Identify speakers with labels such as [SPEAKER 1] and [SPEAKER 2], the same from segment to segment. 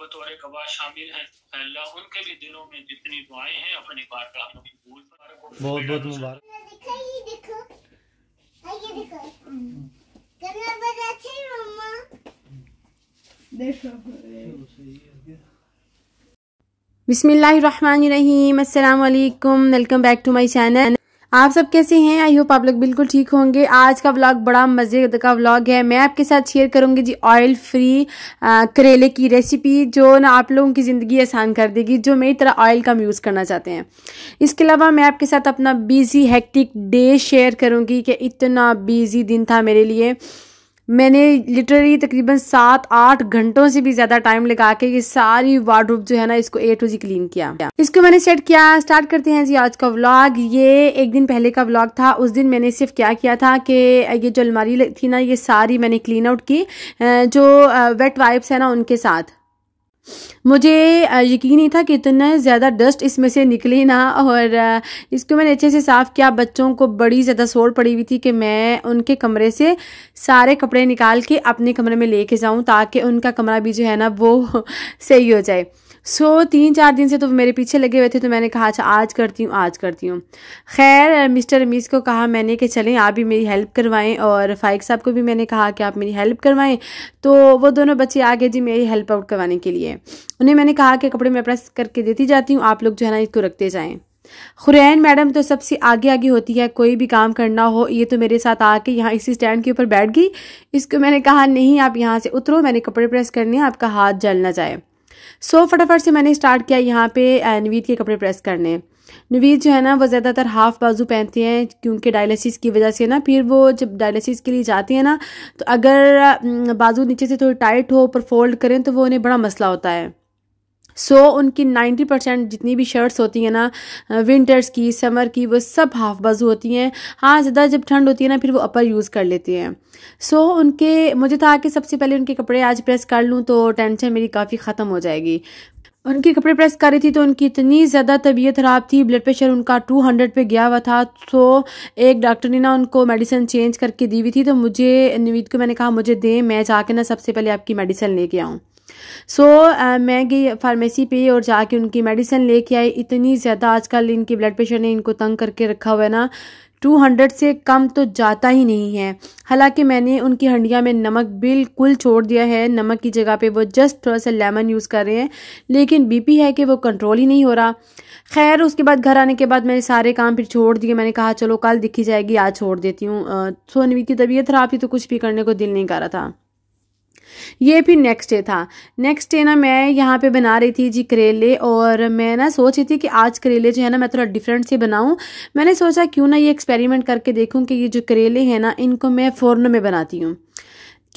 [SPEAKER 1] बतौर गवाह शामिल हैं अल्लाह उनके भी दिलों में जितनी दुआएं हैं अपने बारगाह में कबूल बहुत बहुत मुबारक हाँ, अच्छा
[SPEAKER 2] बिसमीम अल्लाम welcome back to my channel आप सब कैसे हैं आई होप आप लोग बिल्कुल ठीक होंगे आज का व्लॉग बड़ा मज़े का व्लॉग है मैं आपके साथ शेयर करूंगी जी ऑयल फ्री आ, करेले की रेसिपी जो ना आप लोगों की ज़िंदगी आसान कर देगी जो मेरी तरह ऑयल कम यूज़ करना चाहते हैं इसके अलावा मैं आपके साथ अपना बिजी हैक्टिक डे शेयर करूंगी कि इतना बिजी दिन था मेरे लिए मैंने लिटरली तकरीबन सात आठ घंटों से भी ज्यादा टाइम लगा के ये सारी वार्ड्रोप जो है ना इसको ए टू जी क्लीन किया इसको मैंने सेट किया स्टार्ट करते हैं जी आज का व्लॉग ये एक दिन पहले का व्लॉग था उस दिन मैंने सिर्फ क्या किया था कि ये जो अलमारी थी ना ये सारी मैंने क्लीन आउट की जो वेट वाइप्स है ना उनके साथ मुझे यकीन नहीं था कि इतना ज़्यादा डस्ट इसमें से निकले ना और इसको मैंने अच्छे से साफ़ किया बच्चों को बड़ी ज़्यादा शोर पड़ी हुई थी कि मैं उनके कमरे से सारे कपड़े निकाल के अपने कमरे में लेके जाऊं ताकि उनका कमरा भी जो है ना वो सही हो जाए सो so, तीन चार दिन से तो मेरे पीछे लगे हुए थे तो मैंने कहा अच्छा आज करती हूँ आज करती हूँ खैर मिस्टर अमीज़ को कहा मैंने कि चलें आप भी मेरी हेल्प करवाएं और फ़ाइक साहब को भी मैंने कहा कि आप मेरी हेल्प करवाएं तो वो दोनों बच्चे आ गए जी मेरी हेल्प आउट करवाने के लिए उन्हें मैंने कहा कि कपड़े मैं प्रेस करके देती जाती हूँ आप लोग जो है ना इसको रखते जाएँ खुरैन मैडम तो सबसे आगे आगे होती है कोई भी काम करना हो ये तो मेरे साथ आके यहाँ इसी स्टैंड के ऊपर बैठ गई इसको मैंने कहा नहीं आप यहाँ से उतरो मैंने कपड़े प्रेस करने हैं आपका हाथ जल ना जाए सो फटाफट से मैंने स्टार्ट किया यहाँ पे नवीद uh, के कपड़े प्रेस करने नवीद जो है ना वो ज़्यादातर हाफ बाजू पहनती हैं क्योंकि डायलिसिस की वजह से ना फिर वो जब डायलिसिस के लिए जाती है ना तो अगर uh, बाजू नीचे से थोड़ी टाइट हो पर फोल्ड करें तो वो उन्हें बड़ा मसला होता है सो so, उनकी 90 परसेंट जितनी भी शर्ट्स होती हैं ना विंटर्स की समर की वो सब हाफ बाजू होती हैं हाँ ज़्यादा जब ठंड होती है ना फिर वो अपर यूज़ कर लेती हैं सो so, उनके मुझे था कि सबसे पहले उनके कपड़े आज प्रेस कर लूँ तो टेंशन मेरी काफ़ी ख़त्म हो जाएगी उनके कपड़े प्रेस कर रही थी तो उनकी इतनी ज़्यादा तबीयत ख़राब थी ब्लड प्रेशर उनका 200 पे गया हुआ था तो एक डॉक्टर ने ना उनको मेडिसिन चेंज करके दी हुई थी तो मुझे नवीद को मैंने कहा मुझे दें मैं जाके ना सबसे पहले आपकी मेडिसिन लेके आऊँ सो so, uh, मैं गई फार्मेसी पे और जाके उनकी मेडिसिन लेके आई इतनी ज़्यादा आजकल इनकी ब्लड प्रेशर ने इनको तंग करके रखा हुआ है ना 200 से कम तो जाता ही नहीं है हालांकि मैंने उनकी हंडिया में नमक बिल्कुल छोड़ दिया है नमक की जगह पे वो जस्ट थोड़ा सा लेमन यूज़ कर रहे हैं लेकिन बीपी है कि वो कंट्रोल ही नहीं हो रहा खैर उसके बाद घर आने के बाद मैंने सारे काम फिर छोड़ दिए मैंने कहा चलो कल दिखी जाएगी आज छोड़ देती हूँ सोनवी की तबीयत खराब थी तो कुछ भी करने को दिल नहीं कर रहा था ये फिर नेक्स्ट डे था नेक्स्ट डे ना मैं यहाँ पे बना रही थी जी करेले और मैं ना सोच रही थी कि आज करेले जो है ना मैं थोड़ा डिफरेंट से बनाऊँ मैंने सोचा क्यों ना ये एक्सपेरिमेंट करके देखूँ कि ये जो करेले हैं ना इनको मैं फ़ोरन में बनाती हूँ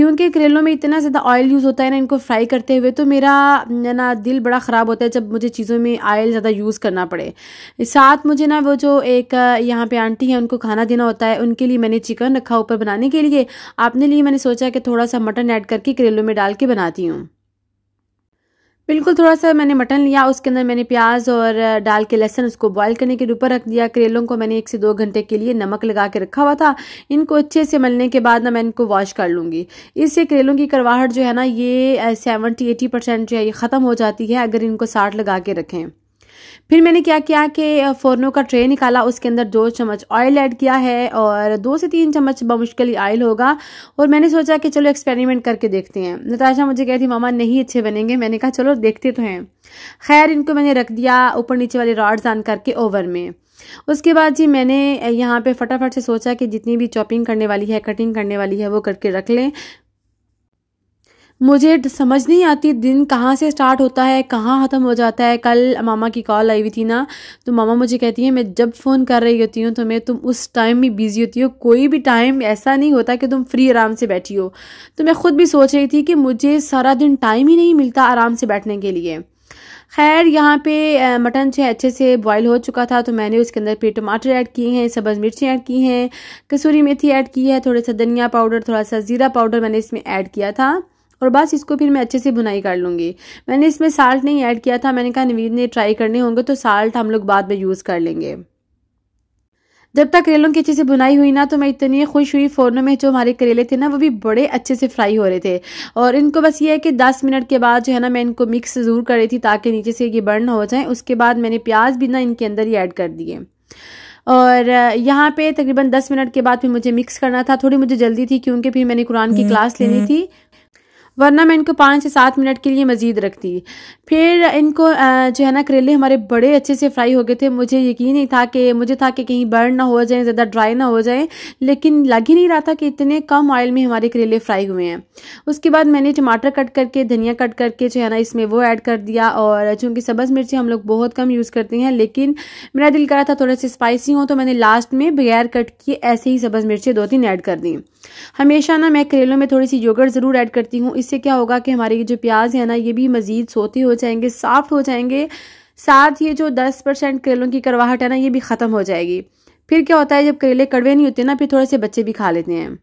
[SPEAKER 2] क्योंकि करेलों में इतना ज़्यादा ऑयल यूज़ होता है ना इनको फ्राई करते हुए तो मेरा ना दिल बड़ा ख़राब होता है जब मुझे चीज़ों में ऑयल ज़्यादा यूज़ करना पड़े साथ मुझे ना वो जो एक यहाँ पे आंटी है उनको खाना देना होता है उनके लिए मैंने चिकन रखा ऊपर बनाने के लिए आपने लिए मैंने सोचा कि थोड़ा सा मटन ऐड करके करेलों में डाल के बनाती हूँ बिल्कुल थोड़ा सा मैंने मटन लिया उसके अंदर मैंने प्याज और डाल के लहसन उसको बॉईल करने के ऊपर रख दिया करेलों को मैंने एक से दो घंटे के लिए नमक लगा के रखा हुआ था इनको अच्छे से मलने के बाद ना मैं इनको वॉश कर लूँगी इससे करेलों की करवाहट जो है ना ये सेवेंटी एटी परसेंट जो है ये ख़त्म हो जाती है अगर इनको साठ लगा के रखें फिर मैंने क्या किया कि फोरनो का ट्रे निकाला उसके अंदर दो चम्मच ऑयल ऐड किया है और दो से तीन चम्मच बमुश्किल ऑयल होगा और मैंने सोचा कि चलो एक्सपेरिमेंट करके देखते हैं नताशा मुझे कह थी मामा नहीं अच्छे बनेंगे मैंने कहा चलो देखते तो हैं खैर इनको मैंने रख दिया ऊपर नीचे वाले रॉड्स ऑन करके ओवर में उसके बाद जी मैंने यहाँ पे फटाफट से सोचा कि जितनी भी चॉपिंग करने वाली है कटिंग करने वाली है वो करके रख लें मुझे समझ नहीं आती दिन कहाँ से स्टार्ट होता है कहाँ ख़त्म हो जाता है कल मामा की कॉल आई हुई थी ना तो मामा मुझे कहती है मैं जब फ़ोन कर रही होती हूँ तो मैं तुम उस टाइम में बिज़ी होती हो कोई भी टाइम ऐसा नहीं होता कि तुम फ्री आराम से बैठी हो तो मैं ख़ुद भी सोच रही थी कि मुझे सारा दिन टाइम ही नहीं मिलता आराम से बैठने के लिए खैर यहाँ पे मटन जो अच्छे से बॉईल हो चुका था तो मैंने उसके अंदर पे टमाटर ऐड किए हैं सब्ज़ मिर्ची ऐड की हैं कसूरी मेथी ऐड की है थोड़ा सा धनिया पाउडर थोड़ा सा ज़ीरा पाउडर मैंने इसमें ऐड किया था और बस इसको फिर मैं अच्छे से बुनाई कर लूँगी मैंने इसमें साल्ट नहीं ऐड किया था मैंने कहा नवीद ने ट्राई करने होंगे तो साल्ट हम लोग बाद में यूज़ कर लेंगे जब तक करेलों की अच्छे से बुनाई हुई ना तो मैं इतनी खुश हुई फोरनों में जो हमारे करेले थे ना वो भी बड़े अच्छे से फ्राई हो रहे थे और इनको बस ये है कि 10 मिनट के बाद जो है ना मैं इनको मिक्स ज़रूर कर रही थी ताकि नीचे से ये बर्न हो जाए उसके बाद मैंने प्याज भी ना इनके अंदर ही ऐड कर दिए और यहाँ पे तकरीबन दस मिनट के बाद फिर मुझे मिक्स करना था थोड़ी मुझे जल्दी थी क्योंकि फिर मैंने कुरान की क्लास हम्म, लेनी हम्म। थी वरना मैं इनको पाँच से सात मिनट के लिए मज़ीद रखती फिर इनको जो है ना करेले हमारे बड़े अच्छे से फ्राई हो गए थे मुझे यकीन नहीं था कि मुझे था कि कहीं बर्न ना हो जाए ज़्यादा ड्राई ना हो जाए लेकिन लग ही नहीं रहा था कि इतने कम ऑयल में हमारे करेले फ्राई हुए हैं उसके बाद मैंने टमाटर कट करके धनिया कट करके जो है ना इसमें वो ऐड कर दिया और चूँकि सब्ज़ मिर्ची हम लोग बहुत कम यूज़ करते हैं लेकिन मेरा दिल करा था थोड़े से स्पाइसी हों तो मैंने लास्ट में बगैर कट किए ऐसे ही सब्ज़ मिर्ची दो तीन ऐड कर दी हमेशा ना मैं करेलों में थोड़ी सी योगर्ट ज़रूर ऐड करती हूँ इस इससे क्या होगा कि हमारे जो प्याज है ना ये भी मज़ीद सोते हो जाएंगे सॉफ्ट हो जाएंगे साथ ये जो दस परसेंट करेलों की करवाहट है ना ये भी ख़त्म हो जाएगी फिर क्या होता है जब करेले कड़वे नहीं होते ना फिर थोड़े से बच्चे भी खा लेते हैं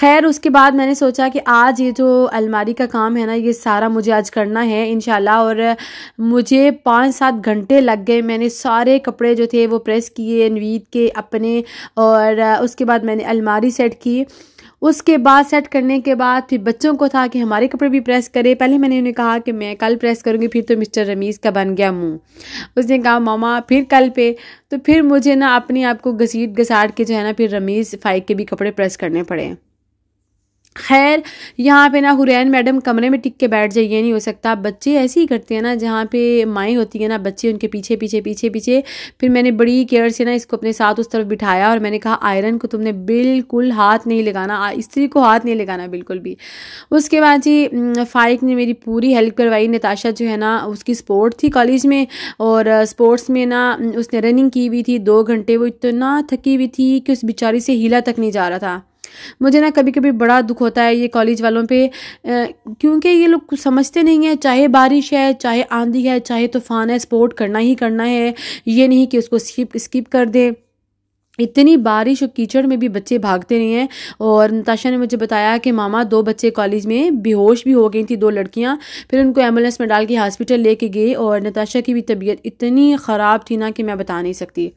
[SPEAKER 2] खैर उसके बाद मैंने सोचा कि आज ये जो अलमारी का काम है ना ये सारा मुझे आज करना है इन और मुझे पाँच सात घंटे लग गए मैंने सारे कपड़े जो थे वो प्रेस किए नवीद के अपने और उसके बाद मैंने अलमारी सेट की उसके बाद सेट करने के बाद फिर बच्चों को था कि हमारे कपड़े भी प्रेस करें पहले मैंने उन्हें कहा कि मैं कल प्रेस करूँगी फिर तो मिस्टर रमीज़ का बन गया मुँह उसने कहा मामा फिर कल पे तो फिर मुझे ना अपने आप को घसीट घसाट के जो है ना फिर रमीज़ फाइक के भी कपड़े प्रेस करने पड़े खैर यहाँ पे ना हुरैन मैडम कमरे में टिक के बैठ जाइए नहीं हो सकता बच्चे ऐसे ही करते हैं ना जहाँ पे माएँ होती है ना बच्चे उनके पीछे पीछे पीछे पीछे फिर मैंने बड़ी केयर से ना इसको अपने साथ उस तरफ बिठाया और मैंने कहा आयरन को तुमने बिल्कुल हाथ नहीं लगाना स्त्री को हाथ नहीं लगाना बिल्कुल भी उसके बाद जी फाइक ने मेरी पूरी हेल्प करवाई नताशा जो है ना उसकी स्पोर्ट थी कॉलेज में और स्पोर्ट्स में ना उसने रनिंग की हुई थी दो घंटे वो इतना थकी हुई थी कि उस बेचारी से हीला तक नहीं जा रहा था मुझे ना कभी कभी बड़ा दुख होता है ये कॉलेज वालों पे क्योंकि ये लोग कुछ समझते नहीं हैं चाहे बारिश है चाहे आंधी है चाहे तूफान है स्पोर्ट करना ही करना है ये नहीं कि उसको स्किप स्किप कर दे इतनी बारिश और कीचड़ में भी बच्चे भागते नहीं हैं और नताशा ने मुझे बताया कि मामा दो बच्चे कॉलेज में बेहोश भी हो गई थी दो लड़कियां फिर उनको एम्बुलेंस में डाल के हॉस्पिटल लेके गए और नताशा की भी तबीयत इतनी ख़राब थी ना कि मैं बता नहीं सकती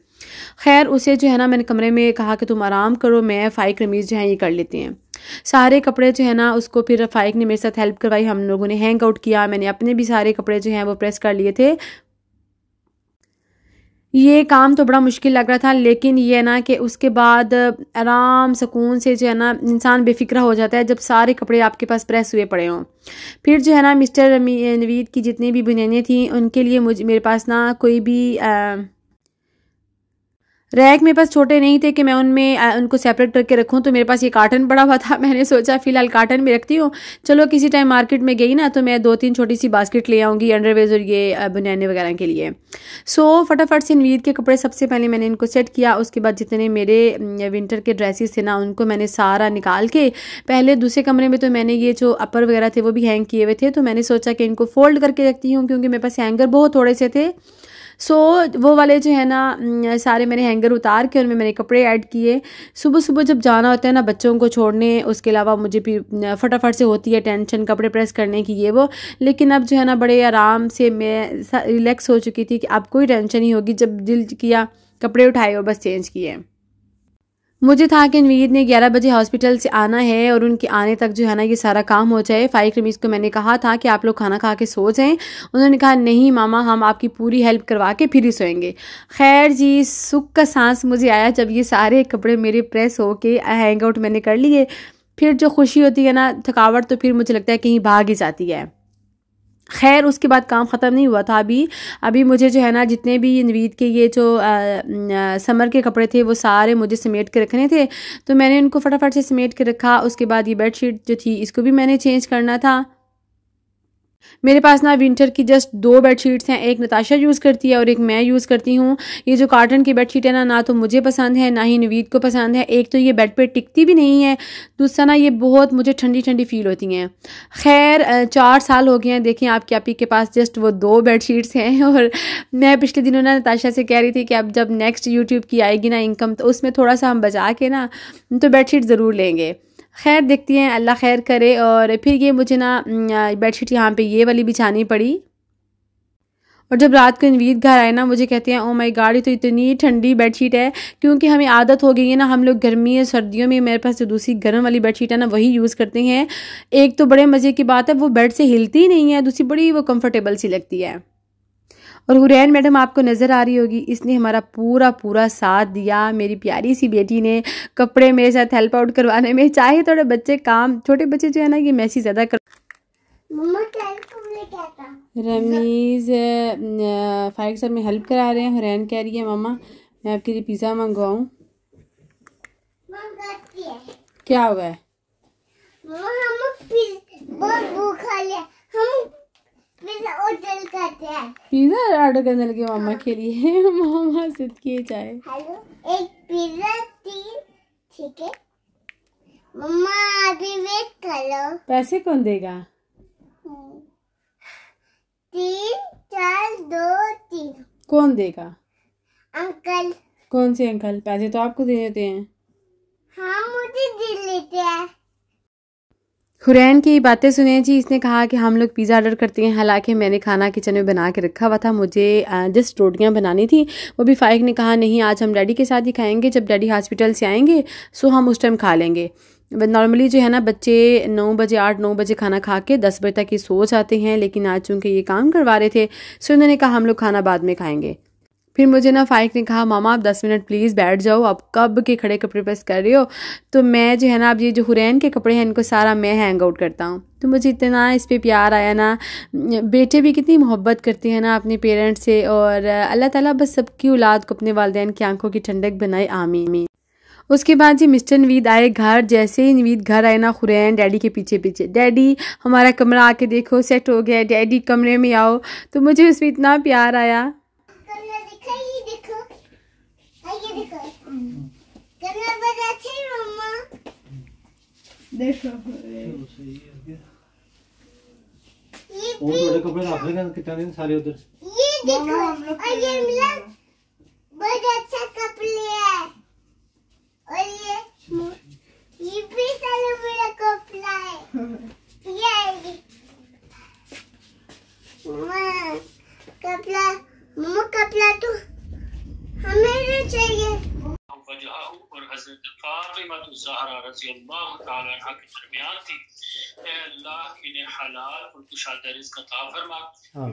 [SPEAKER 2] खैर उसे जो है ना मैंने कमरे में कहा कि तुम आराम करो मैं फ़ाइक रमीज़ जो है ये कर लेती हैं सारे कपड़े जो है ना उसको फिर फ़ाइक ने मेरे साथ हेल्प करवाई हम लोगों ने हैंग आउट किया मैंने अपने भी सारे कपड़े जो हैं वो प्रेस कर लिए थे ये काम तो बड़ा मुश्किल लग रहा था लेकिन ये ना कि उसके बाद आराम सुकून से जो है ना इंसान बेफिक्र हो जाता है जब सारे कपड़े आपके पास प्रेस हुए पड़े हों फिर जो है ना मिस्टर नवीद की जितनी भी बुनियादें थी उनके लिए मुझे मेरे पास ना कोई भी आ, रैक मेरे पास छोटे नहीं थे कि मैं उनमें उनको सेपरेट करके रखूँ तो मेरे पास ये कार्टन पड़ा हुआ था मैंने सोचा फिलहाल कार्टन में रखती हूँ चलो किसी टाइम मार्केट में गई ना तो मैं दो तीन छोटी सी बास्केट ले आऊँगी अंडरवेज और ये बुनियाने वगैरह के लिए सो फटाफट से नवीद के कपड़े सबसे पहले मैंने इनको सेट किया उसके बाद जितने मेरे विंटर के ड्रेसेस थे ना उनको मैंने सारा निकाल के पहले दूसरे कमरे में तो मैंने ये जो अपर वगैरह थे वो भी हैंग किए हुए थे तो मैंने सोचा कि इनको फोल्ड करके रखती हूँ क्योंकि मेरे पास हैंगर बहुत थोड़े से थे सो so, वो वाले जो है ना सारे मैंने हैंगर उतार के उनमें मैंने कपड़े ऐड किए सुबह सुबह जब जाना होता है ना बच्चों को छोड़ने उसके अलावा मुझे भी फटाफट से होती है टेंशन कपड़े प्रेस करने की ये वो लेकिन अब जो है ना बड़े आराम से मैं रिलैक्स हो चुकी थी कि अब कोई टेंशन ही होगी जब दिल किया कपड़े उठाए और बस चेंज किए मुझे था कि नवीद ने 11 बजे हॉस्पिटल से आना है और उनके आने तक जो है ना ये सारा काम हो जाए फाइक रमीज़ को मैंने कहा था कि आप लोग खाना खा के सो जाएं उन्होंने कहा नहीं मामा हम आपकी पूरी हेल्प करवा के फिर ही सोएंगे खैर जी सुख का सांस मुझे आया जब ये सारे कपड़े मेरे प्रेस हो के हैंग आउट मैंने कर लिए फिर जो खुशी होती है ना थकावट तो फिर मुझे लगता है कहीं भाग ही जाती है खैर उसके बाद काम ख़त्म नहीं हुआ था अभी अभी मुझे जो है ना जितने भी नवीद के ये जो आ, आ, समर के कपड़े थे वो सारे मुझे समेट के रखने थे तो मैंने उनको फटाफट से समेट के रखा उसके बाद ये बेडशीट जो थी इसको भी मैंने चेंज करना था मेरे पास ना विंटर की जस्ट दो बेडशीट्स हैं एक नताशा यूज़ करती है और एक मैं यूज़ करती हूँ ये जो कार्टन की बेडशीट है ना ना तो मुझे पसंद है ना ही नवीद को पसंद है एक तो ये बेड पे टिकती भी नहीं है दूसरा ना ये बहुत मुझे ठंडी ठंडी फील होती हैं खैर चार साल हो गए हैं देखें आपके आपी के पास जस्ट वो दो बेड हैं और मैं पिछले दिनों ना नताशा से कह रही थी कि अब जब नेक्स्ट यूट्यूब की आएगी ना इनकम तो उसमें थोड़ा सा हम बचा के ना तो बेड ज़रूर लेंगे खैर देखती हैं अल्लाह खैर करे और फिर ये मुझे ना बेडशीट यहाँ पे ये वाली बिछानी पड़ी और जब रात को इनवीद घर आए ना मुझे कहते हैं ओ माय गाड़ी तो इतनी ठंडी बेडशीट है क्योंकि हमें आदत हो गई है ना हम लोग गर्मी या सर्दियों में मेरे पास जो दूसरी गर्म वाली बेडशीट है ना वही यूज़ करते हैं एक तो बड़े मज़े की बात है वो बेड से हिलती ही नहीं है दूसरी बड़ी वो कम्फर्टेबल सी लगती है और हुरैन मैडम आपको नज़र आ रही होगी इसने हमारा पूरा पूरा साथ दिया मेरी प्यारी सी बेटी ने कपड़े मेरे साथ हेल्प आउट करवाने में चाहे थोड़े बच्चे काम छोटे बच्चे जो है ना कि मैसी ज़्यादा कर रमीज फायर सर में हेल्प करा रहे हैं हुरैन कह रही है मामा मैं आपके लिए पिज़्ज़ा मंगवाऊँ क्या हुआ है पिज्जा ऑर्डर करने लगे मामा हाँ। के लिए मामा सिद्ध किए चाय
[SPEAKER 1] हेलो एक पिज्जा तीन ठीक है मामा अभी वेट कर लो
[SPEAKER 2] पैसे कौन देगा हम्म।
[SPEAKER 1] तीन चार दो तीन
[SPEAKER 2] कौन देगा अंकल कौन से अंकल पैसे तो आपको दे देते हैं हाँ मुझे दे लेते हैं हुरैन की बातें सुने जी इसने कहा कि हम लोग पिज़्ज़ा ऑर्डर करते हैं हालांकि मैंने खाना किचन में बना के रखा हुआ था मुझे जस्ट रोटियां बनानी थी वो भी फाइक ने कहा नहीं आज हम डैडी के साथ ही खाएंगे जब डैडी हॉस्पिटल से आएंगे सो हम उस टाइम खा लेंगे नॉर्मली जो है ना बच्चे नौ बजे आठ नौ बजे खाना खा के दस बजे तक ही सो जाते हैं लेकिन आज चूँकि ये काम करवा रहे थे सो उन्होंने कहा हम लोग खाना बाद में खाएँगे फिर मुझे ना फाइक ने कहा मामा आप दस मिनट प्लीज़ बैठ जाओ आप कब के खड़े कपड़े प्रेस कर रहे हो तो मैं जो है ना अब ये जो हुरैन के कपड़े हैं इनको सारा मैं हैंग आउट करता हूँ तो मुझे इतना इस पर प्यार आया ना बेटे भी कितनी मोहब्बत करते हैं ना अपने पेरेंट्स से और अल्लाह ताला बस सबकी औलाद को अपने वालदे की आंखों की ठंडक बनाए आमी में उसके बाद जी मिस्टर नवीद आए घर जैसे ही नवीद घर आए ना खुरैन डैडी के पीछे पीछे डैडी हमारा कमरा आके देखो सेट हो गया डैडी कमरे में आओ तो मुझे उसमें इतना प्यार आया
[SPEAKER 1] देखो ये ये कपड़े रख लेंगे कितने दिन सारे उधर ये देखो और ये मिला बहुत अच्छा कपड़े है और ये ये भी सारे मेरा कपड़ा है ये कपड़ा मम्मा कपड़ा तो हमें चाहिए वजह और हजरत फातिमा तो जहरा रजी अल्लाह तह के दरमियान थी अल्लाह इन्हें हलाल और कुशादा रिस्क अता फरमा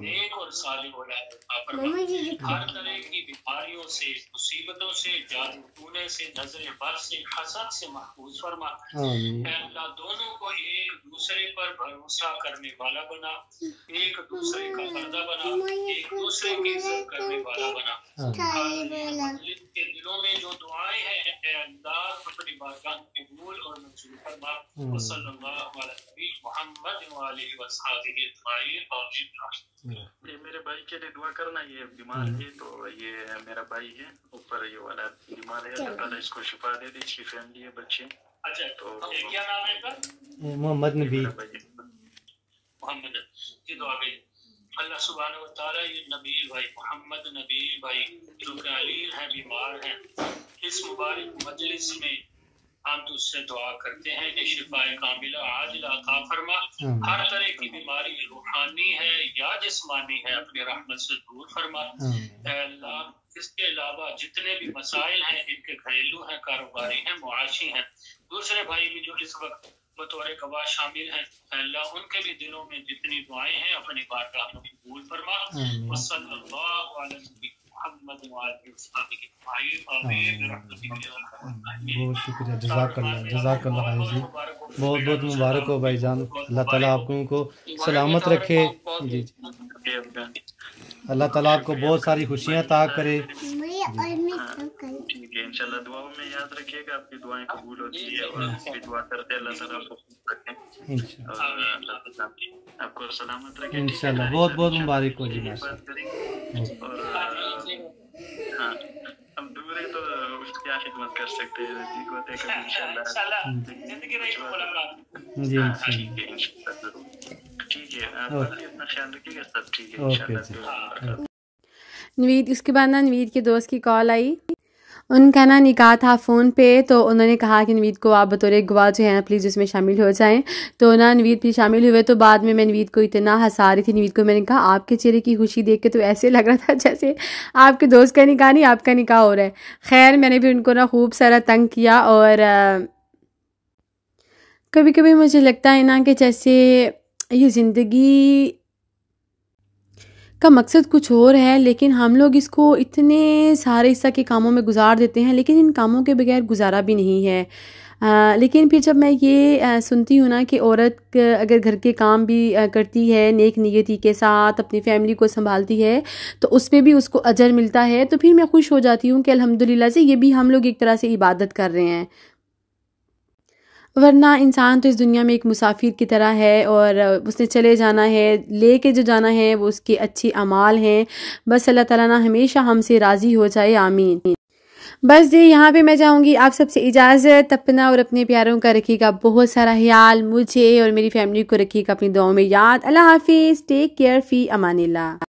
[SPEAKER 1] नेक और सालिम औलाद अता फरमा हर तरह की बीमारियों से मुसीबतों से जादू से नजर बद से हसद से महफूज फरमा अल्लाह दोनों को एक दूसरे पर भरोसा करने वाला बना एक दूसरे का पर्दा बना एक दूसरे की इज्जत करने वाला बना ये मेरे भाई के लिए दुआ करना ये बीमार है तो ये मेरा भाई है ऊपर ये वाला बीमार है अल्लाह ताला इसको शिफा दे दे इसकी फैमिली है बच्चे अच्छा तो क्या नाम है इनका मोहम्मद नबी मोहम्मद की दुआ भेज अल्लाह सुबहान तआला ये नबी भाई मोहम्मद नबी भाई जो कालीर है बीमार है इस मुबारक मजलिस में हम उससे दुआ करते हैं कि शिफाए कामिला आज लाता फरमा हर तरह की बीमारी रूहानी है या जिस्मानी है अपने रहमत से दूर फरमा इसके अलावा जितने भी मसाइल हैं इनके घरेलू हैं कारोबारी हैं मुआशी हैं दूसरे भाई भी जो इस वक्त बतौर कबा शामिल हैं अल्लाह उनके भी दिलों में जितनी दुआएं हैं अपनी बारगाह में कबूल फरमा अलैहि बहुत शुक्रिया जजाकल्ला जजाकल्ला भाई जी बहुत बहुत मुबारक हो भाई जान अल्लाह ताला आपको को सलामत रखे जी जी अल्लाह ताला आपको बहुत सारी खुशियाँ ताक करे इंशाल्लाह दुआओं में याद रखिएगा आपकी दुआएं कबूल होती है और दुआ करते अल्लाह ताला आपको सलामत रखे इंशाल्लाह बहुत बहुत मुबारक हो जी कर सकते हैं जिंदगी को देख इंशाल्लाह जिंदगी रही जी हाँ, इंशाल्लाह ठीक है आप अपना ख्याल रखिएगा सब ठीक है इंशाल्लाह हाँ।
[SPEAKER 2] नवीद उसके बाद ना नवीद के दोस्त की कॉल आई उनका ना निकाह था फ़ोन पे तो उन्होंने कहा कि नवीद को आप बतौर गवाह जो है ना प्लीज़ उसमें शामिल हो जाएं तो ना नवीद भी शामिल हुए तो बाद में मैं नवीद को इतना हंसा रही थी नवीद को मैंने कहा आपके चेहरे की खुशी देख के तो ऐसे लग रहा था जैसे आपके दोस्त का निकाह नहीं आपका निकाह हो रहा है खैर मैंने भी उनको ना खूब सारा तंग किया और कभी कभी मुझे लगता है ना कि जैसे ये ज़िंदगी का मकसद कुछ और है लेकिन हम लोग इसको इतने सारे हिस्सा के कामों में गुजार देते हैं लेकिन इन कामों के बगैर गुजारा भी नहीं है आ, लेकिन फिर जब मैं ये आ, सुनती हूँ ना कि औरत अगर घर के काम भी आ, करती है नेक नियति के साथ अपनी फैमिली को संभालती है तो उस पर भी उसको अजर मिलता है तो फिर मैं खुश हो जाती हूँ कि अलहमदिल्ला से ये भी हम लोग एक तरह से इबादत कर रहे हैं वरना इंसान तो इस दुनिया में एक मुसाफिर की तरह है और उसने चले जाना है ले के जो जाना है वो उसकी अच्छी अमाल हैं बस अल्लाह ताला ना हमेशा हमसे राज़ी हो जाए आमीन बस जी यहाँ पे मैं जाऊँगी आप सबसे इजाज़त अपना और अपने प्यारों का रखिएगा बहुत सारा ख्याल मुझे और मेरी फैमिली को रखिएगा अपनी दुआओं में याद अल्लाह हाफिज़ टेक केयर फ़ी अमानिल्ला